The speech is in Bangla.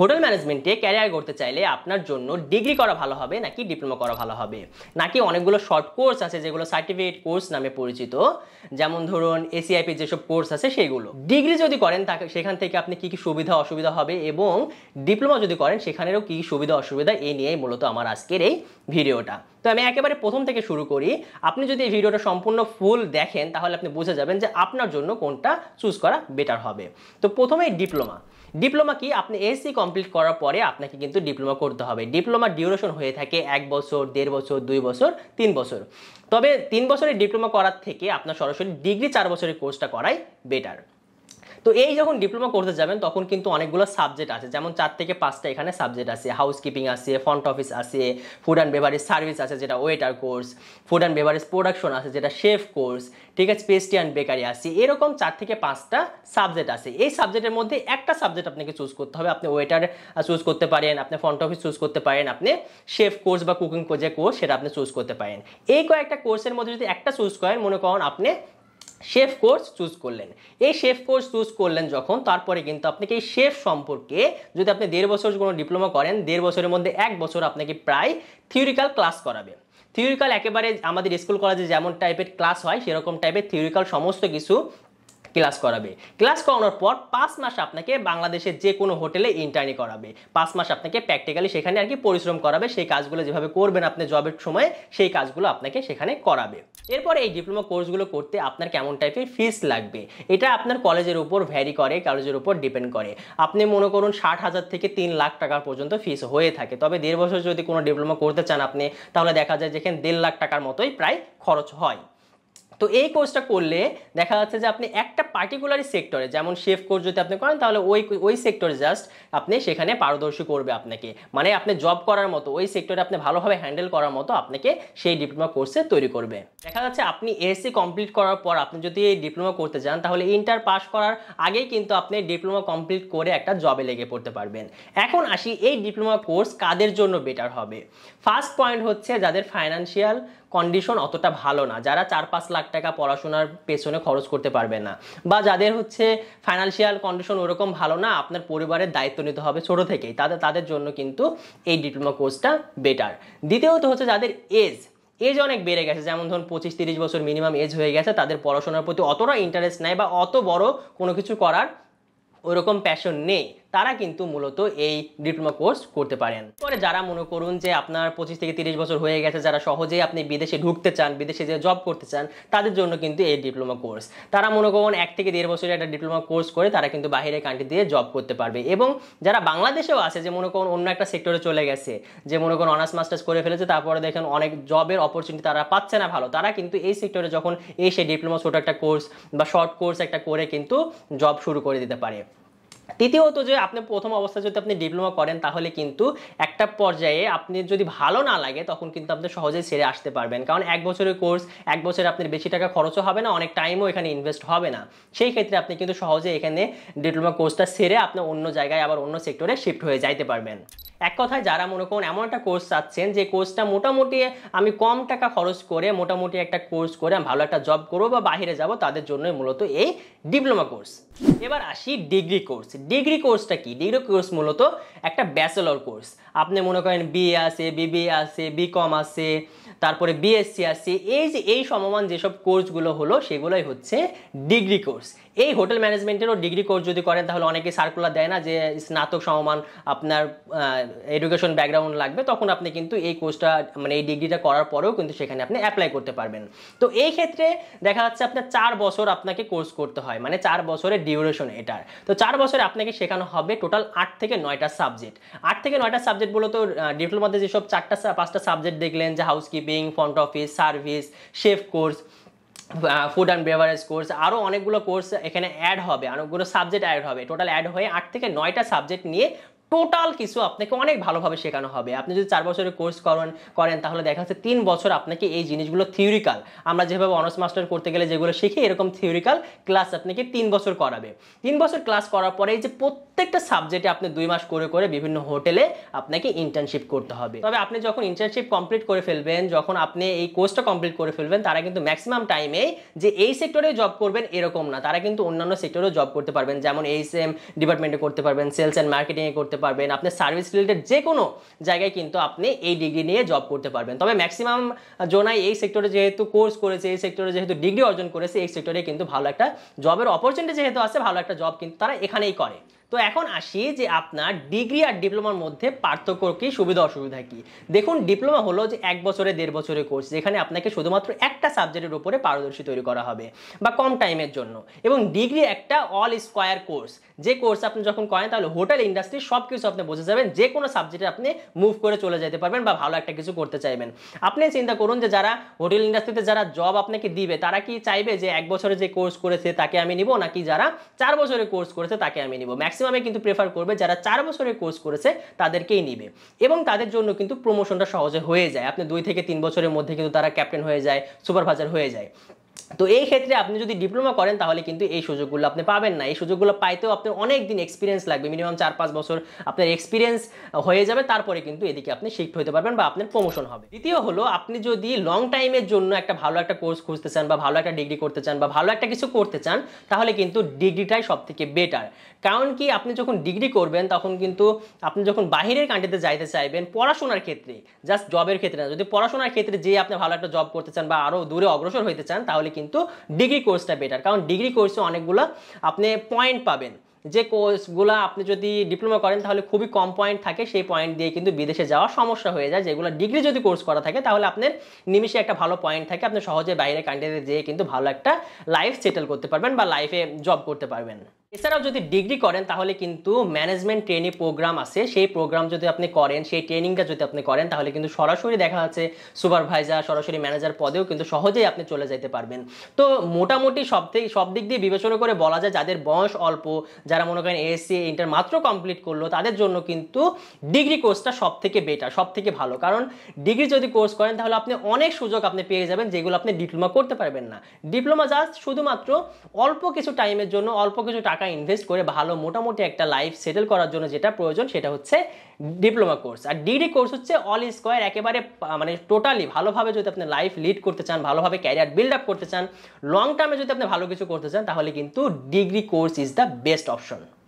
হোটেল ম্যানেজমেন্টে ক্যারিয়ার করতে চাইলে আপনার জন্য ডিগ্রি করা ভালো হবে নাকি ডিপ্লোমা করা ভালো হবে নাকি অনেকগুলো শর্ট কোর্স আছে যেগুলো সার্টিফিকেট কোর্স নামে পরিচিত যেমন ধরুন এসিআইপি যেসব কোর্স আছে সেগুলো ডিগ্রি যদি করেন তাকে সেখান থেকে আপনি কী কী সুবিধা অসুবিধা হবে এবং ডিপ্লোমা যদি করেন সেখানেরও কী কী সুবিধা অসুবিধা এ নিয়েই মূলত আমার আজকের এই ভিডিওটা তো আমি একেবারে প্রথম থেকে শুরু করি আপনি যদি এই ভিডিওটা সম্পূর্ণ ফুল দেখেন তাহলে আপনি বুঝে যাবেন যে আপনার জন্য কোনটা চুজ করা বেটার হবে তো প্রথমেই ডিপ্লোমা ডিপ্লোমা কি আপনি এসি কম কমপ্লিট করার পরে আপনাকে কিন্তু ডিপ্লোমা করতে হবে ডিপ্লোমা ডিউরেশন হয়ে থাকে এক বছর দেড় বছর দুই বছর তিন বছর তবে তিন বছরের ডিপ্লোমা করার থেকে আপনার সরাসরি ডিগ্রি চার বছরের কোর্সটা করাই বেটার তো এই যখন ডিপ্লোমা করতে যাবেন তখন কিন্তু অনেকগুলো সাবজেক্ট আছে যেমন চার থেকে পাঁচটা এখানে সাবজেক্ট আছে হাউসকিপিং আছে ফ্রন্ট অফিস আছে ফুড অ্যান্ড বেভারেজ সার্ভিস আছে যেটা waiter course food and beverage production আছে যেটা শেফ কোর্স ঠিক আছে পেস্ট্রি অ্যান্ড বেকারি আছে এরকম চার থেকে পাঁচটা সাবজেক্ট আছে এই সাবজেক্টের মধ্যে একটা সাবজেক্ট আপনাকে চুজ করতে হবে আপনি ওয়েটার চুজ করতে পারেন আপনি ফ্রন্ট অফিস চুজ করতে পারেন আপনি শেফ কোর্স বা কুকিং যে কোর্স সেটা আপনি চুজ করতে পারেন এই কয়েকটা কোর্সের মধ্যে যদি একটা চুজ করেন মনে করেন আপনি শেফ কোর্স চুজ করলেন এই শেফ কোর্স চুজ করলেন যখন তারপরে কিন্তু আপনাকে এই শেফ সম্পর্কে যদি আপনি দেড় বছর কোনো ডিপ্লোমা করেন দেড় বছরের মধ্যে এক বছর আপনাকে প্রায় থিওরিক্যাল ক্লাস করাবে থিওরিক্যাল একেবারে আমাদের স্কুল কলেজে যেমন টাইপের ক্লাস হয় সেরকম টাইপের থিওরিক্যাল সমস্ত কিছু ক্লাস করাবে ক্লাস করানোর পর পাঁচ মাস আপনাকে বাংলাদেশের যে কোনো হোটেলে ইন্টার্নি করাবে পাঁচ মাস আপনাকে প্র্যাকটিক্যালি সেখানে আর কি পরিশ্রম করাবে সেই কাজগুলো যেভাবে করবেন আপনি জবের সময় সেই কাজগুলো আপনাকে সেখানে করাবে এরপর এই ডিপ্লোমা কোর্সগুলো করতে আপনার কেমন টাইপের ফিস লাগবে এটা আপনার কলেজের উপর ভ্যারি করে কলেজের উপর ডিপেন্ড করে আপনি মনে করুন ষাট হাজার থেকে তিন লাখ টাকার পর্যন্ত ফিস হয়ে থাকে তবে দেড় বছর যদি কোনো ডিপ্লোমা করতে চান আপনি তাহলে দেখা যায় যেখানে দেড় লাখ টাকার মতোই প্রায় খরচ হয় তো এই কোর্সটা করলে দেখা যাচ্ছে যে আপনি একটা পার্টিকুলার সেক্টরে যেমন শেফ কোর্স যদি আপনি করেন তাহলে ওই ওই সেক্টরে জাস্ট আপনি সেখানে পারদর্শী করবে আপনাকে মানে আপনি জব করার মতো ওই সেক্টরে আপনি ভালোভাবে হ্যান্ডেল করার মতো আপনাকে সেই ডিপ্লোমা কোর্সে তৈরি করবে দেখা যাচ্ছে আপনি এসসি কমপ্লিট করার পর আপনি যদি এই ডিপ্লোমা করতে যান তাহলে ইন্টার পাস করার আগেই কিন্তু আপনি ডিপ্লোমা কমপ্লিট করে একটা জবে লেগে পড়তে পারবেন এখন আসি এই ডিপ্লোমা কোর্স কাদের জন্য বেটার হবে ফার্স্ট পয়েন্ট হচ্ছে যাদের ফাইন্যান্সিয়াল কন্ডিশন অতটা ভালো না যারা চার পাঁচ লাখ টাকা পড়াশোনার পেছনে খরচ করতে পারবে না বা যাদের হচ্ছে ফাইন্যান্সিয়াল কন্ডিশন ওরকম ভালো না আপনার পরিবারের দায়িত্ব নিতে হবে ছোটো থেকেই তাদের তাদের জন্য কিন্তু এই ডিপ্লোমা কোর্সটা বেটার দ্বিতীয়ত হচ্ছে যাদের এজ এজ অনেক বেড়ে গেছে যেমন ধরুন পঁচিশ তিরিশ বছর মিনিমাম এজ হয়ে গেছে তাদের পড়াশোনার প্রতি অতটা ইন্টারেস্ট নেই বা অত বড় কোনো কিছু করার ওরকম প্যাশন নেই তারা কিন্তু মূলত এই ডিপ্লোমা কোর্স করতে পারেন পরে যারা মনে করুন যে আপনার পঁচিশ থেকে তিরিশ বছর হয়ে গেছে যারা সহজেই আপনি বিদেশে ঢুকতে চান বিদেশে যে জব করতে চান তাদের জন্য কিন্তু এই ডিপ্লোমা কোর্স তারা মনে করুন এক থেকে দেড় বছরের একটা ডিপ্লোমা কোর্স করে তারা কিন্তু বাহিরের কান্ট্রি দিয়ে জব করতে পারবে এবং যারা বাংলাদেশেও আছে যে মনে করুন অন্য একটা সেক্টরে চলে গেছে যে মনে করুন অনার্স মাস্টার্স করে ফেলেছে তারপরে দেখেন অনেক জবের অপরচুনিটি তারা পাচ্ছে না ভালো তারা কিন্তু এই সেক্টরে যখন এই সেই ডিপ্লোমা ছোটো একটা কোর্স বা শর্ট কোর্স একটা করে কিন্তু জব শুরু করে দিতে পারে তৃতীয়ত যে আপনি প্রথম অবস্থা যদি আপনি ডিপ্লোমা করেন তাহলে কিন্তু একটা পর্যায়ে আপনি যদি ভালো না লাগে তখন কিন্তু আপনি সহজেই ছেড়ে আসতে পারবেন কারণ এক বছরের কোর্স এক বছরে আপনার বেশি টাকা খরচও হবে না অনেক টাইমও এখানে ইনভেস্ট হবে না সেই ক্ষেত্রে আপনি কিন্তু সহজে এখানে ডিপ্লোমা কোর্সটা সেরে আপনি অন্য জায়গায় আবার অন্য সেক্টরে শিফট হয়ে যাইতে পারবেন এক কথায় যারা মনে করুন এমন একটা কোর্স চাচ্ছেন যে কোর্সটা মোটামুটি আমি কম টাকা খরচ করে মোটামুটি একটা কোর্স করে আমি ভালো একটা জব করবো বা বাহিরে যাব তাদের জন্যই মূলত এই ডিপ্লোমা কোর্স এবার আসি ডিগ্রি কোর্স ডিগ্রি কোর্সটা কি ডিগ্রি কোর্স মূলত একটা ব্যাচেলর কোর্স আপনি মনে করেন বিএ আছে বিবিএ আছে বিকম আছে তারপরে বিএসসিআরসি এই যে এই সমমান যেসব কোর্সগুলো হলো সেগুলোই হচ্ছে ডিগ্রি কোর্স এই হোটেল ম্যানেজমেন্টেরও ডিগ্রি কোর্স যদি করেন তাহলে অনেকে সার্কুলার দেয় না যে স্নাতক সমমান আপনার এডুকেশন ব্যাকগ্রাউন্ড লাগবে তখন আপনি কিন্তু এই কোর্সটা মানে এই ডিগ্রিটা করার পরেও কিন্তু সেখানে আপনি অ্যাপ্লাই করতে পারবেন তো এই ক্ষেত্রে দেখা যাচ্ছে আপনার চার বছর আপনাকে কোর্স করতে হয় মানে চার বছরের ডিউরেশন এটার তো চার বছরে আপনাকে শেখানো হবে টোটাল আট থেকে নয়টা সাবজেক্ট আট থেকে নয়টা সাবজেক্ট তো ডিপ্লোমাতে যেসব চারটা পাঁচটা সাবজেক্ট দেখলেন যে housekeeping shipping front office service chef course food and beverage course আরও অনেকগুলো কোর্স এখানে অ্যাড হবে অনেকগুলো সাবজেক্ট অ্যাড হবে টোটাল অ্যাড হয়ে আট থেকে নয়টা সাবজেক্ট নিয়ে টোটাল কিছু আপনাকে অনেক ভালোভাবে শেখানো হবে আপনি যদি চার বছরের কোর্স করেন করেন তাহলে দেখা যাচ্ছে তিন বছর আপনাকে এই জিনিসগুলো থিওরিক্যাল আমরা যেভাবে অনার্স মাস্টার করতে গেলে যেগুলো শিখি এরকম থিওরিক্যাল ক্লাস আপনাকে তিন বছর করাবে তিন বছর ক্লাস করার পরে এই যে প্রত্যেকটা সাবজেক্টে আপনি দুই মাস করে করে বিভিন্ন হোটেলে আপনাকে ইন্টার্নশিপ করতে হবে তবে আপনি যখন ইন্টার্নশিপ কমপ্লিট করে ফেলবেন যখন আপনি এই কোর্সটা কমপ্লিট করে ফেলবেন তারা কিন্তু ম্যাক্সিমাম টাইমে যে এই সেক্টরে জব করবেন এরকম না তারা কিন্তু অন্যান্য সেক্টরেও জব করতে পারবেন যেমন এইচ এম ডিপার্টমেন্টে করতে পারবেন সেলস অ্যান্ড মার্কেটিংয়ে করতে পারবেন আপনার সার্ভিস রিলেটেড যে কোনো জায়গায় কিন্তু আপনি এই ডিগ্রি নিয়ে জব করতে পারবেন তবে ম্যাক্সিমাম জোনাই এই সেক্টরে যেহেতু কোর্স করেছে এই সেক্টরে যেহেতু ডিগ্রি অর্জন করেছে এই সেক্টরে কিন্তু ভালো একটা জবের অপরচুনিটি যেহেতু আছে ভালো একটা জব কিন্তু তারা এখানেই করে তো এখন আসি যে আপনার ডিগ্রি আর ডিপ্লোমার মধ্যে পার্থক্য কি সুবিধা অসুবিধা কি দেখুন ডিপ্লোমা হলো যে এক বছরে দেড় বছরের কোর্স যেখানে আপনাকে শুধুমাত্র একটা সাবজেক্টের উপরে পারদর্শী তৈরি করা হবে বা কম টাইমের জন্য এবং ডিগ্রি একটা অল স্কোয়ার কোর্স যে কোর্স আপনি যখন করেন তাহলে হোটেল ইন্ডাস্ট্রি সব কিছু আপনি বুঝে যাবেন যে কোনো সাবজেক্টে আপনি মুভ করে চলে যেতে পারবেন বা ভালো একটা কিছু করতে চাইবেন আপনি চিন্তা করুন যে যারা হোটেল ইন্ডাস্ট্রিতে যারা জব আপনাকে দিবে তারা কি চাইবে যে এক বছরে যে কোর্স করেছে তাকে আমি নিব নাকি যারা চার বছরের কোর্স করেছে তাকে আমি নিব ম্যাক্স ম্যাক্সিমামে কিন্তু প্রেফার করবে যারা চার বছরের কোর্স করেছে তাদেরকেই নিবে এবং তাদের জন্য কিন্তু প্রমোশনটা সহজে হয়ে যায় আপনি দুই থেকে তিন বছরের মধ্যে কিন্তু তারা ক্যাপ্টেন হয়ে যায় সুপারভাইজার হয়ে যায় তো এই ক্ষেত্রে আপনি যদি ডিপ্লোমা করেন তাহলে কিন্তু এই সুযোগগুলো আপনি পাবেন না এই সুযোগগুলো পাইতেও আপনার অনেক দিন এক্সপিরিয়েন্স লাগবে মিনিমাম চার পাঁচ বছর আপনার এক্সপিরিয়েন্স হয়ে যাবে তারপরে কিন্তু এদিকে আপনি শিফট হতে পারবেন বা আপনার প্রমোশন হবে দ্বিতীয় হলো আপনি যদি লং টাইমের জন্য একটা ভালো একটা কোর্স খুঁজতে চান বা ভালো একটা ডিগ্রি করতে চান বা ভালো একটা কিছু করতে চান তাহলে কিন্তু ডিগ্রিটাই সব থেকে বেটার কারণ কি আপনি যখন ডিগ্রি করবেন তখন কিন্তু আপনি যখন বাহিরের কান্ট্রিতে যাইতে চাইবেন পড়াশোনার ক্ষেত্রে জাস্ট জবের ক্ষেত্রে না যদি পড়াশোনার ক্ষেত্রে যে আপনি ভালো একটা জব করতে চান বা আরও দূরে অগ্রসর হতে চান তাহলে তাহলে কিন্তু ডিগ্রি কোর্সটা বেটার কারণ ডিগ্রি কোর্সে অনেকগুলো আপনি পয়েন্ট পাবেন যে কোর্সগুলো আপনি যদি ডিপ্লোমা করেন তাহলে খুবই কম পয়েন্ট থাকে সেই পয়েন্ট দিয়ে কিন্তু বিদেশে যাওয়া সমস্যা হয়ে যায় যেগুলো ডিগ্রি যদি কোর্স করা থাকে তাহলে আপনার নিমিশে একটা ভালো পয়েন্ট থাকে আপনি সহজে বাইরে কান্ট্রিতে যেয়ে কিন্তু ভালো একটা লাইফ সেটেল করতে পারবেন বা লাইফে জব করতে পারবেন এছাড়াও যদি ডিগ্রি করেন তাহলে কিন্তু ম্যানেজমেন্ট ট্রেনিং প্রোগ্রাম আছে সেই প্রোগ্রাম যদি আপনি করেন সেই ট্রেনিংটা যদি আপনি করেন তাহলে কিন্তু সরাসরি দেখা যাচ্ছে সুপারভাইজার সরাসরি ম্যানেজার পদেও কিন্তু সহজেই আপনি চলে যেতে পারবেন তো মোটামুটি সব থেকে সব দিক দিয়ে বিবেচনা করে বলা যায় যাদের বয়স অল্প যারা মনে করেন এসসি ইন্টার মাত্র কমপ্লিট করলো তাদের জন্য কিন্তু ডিগ্রি কোর্সটা সব থেকে বেটার সব থেকে ভালো কারণ ডিগ্রি যদি কোর্স করেন তাহলে আপনি অনেক সুযোগ আপনি পেয়ে যাবেন যেগুলো আপনি ডিপ্লোমা করতে পারবেন না ডিপ্লোমা জাস্ট শুধুমাত্র অল্প কিছু টাইমের জন্য অল্প কিছু টাকা টাকা ইনভেস্ট করে ভালো মোটামুটি একটা লাইফ সেটেল করার জন্য যেটা প্রয়োজন সেটা হচ্ছে ডিপ্লোমা কোর্স আর ডিডি কোর্স হচ্ছে অল স্কোয়ার একেবারে মানে টোটালি ভালোভাবে যদি আপনি লাইফ লিড করতে চান ভালোভাবে ক্যারিয়ার বিল্ড আপ করতে চান লং টার্মে যদি আপনি ভালো কিছু করতে চান তাহলে কিন্তু degree course is the best option